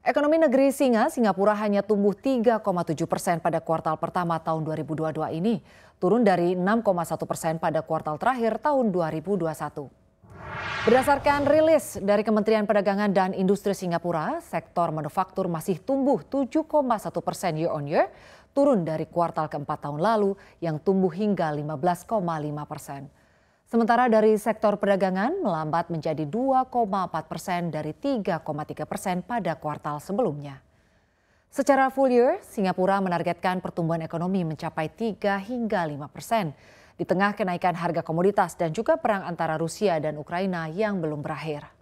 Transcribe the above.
Ekonomi negeri Singa, Singapura hanya tumbuh 3,7 persen pada kuartal pertama tahun 2022 ini, turun dari 6,1 persen pada kuartal terakhir tahun 2021. Berdasarkan rilis dari Kementerian Perdagangan dan Industri Singapura, sektor manufaktur masih tumbuh 7,1 persen year on year, turun dari kuartal keempat tahun lalu yang tumbuh hingga 15,5 persen. Sementara dari sektor perdagangan melambat menjadi 2,4 persen dari 3,3 persen pada kuartal sebelumnya. Secara full year, Singapura menargetkan pertumbuhan ekonomi mencapai 3 hingga 5 persen di tengah kenaikan harga komoditas dan juga perang antara Rusia dan Ukraina yang belum berakhir.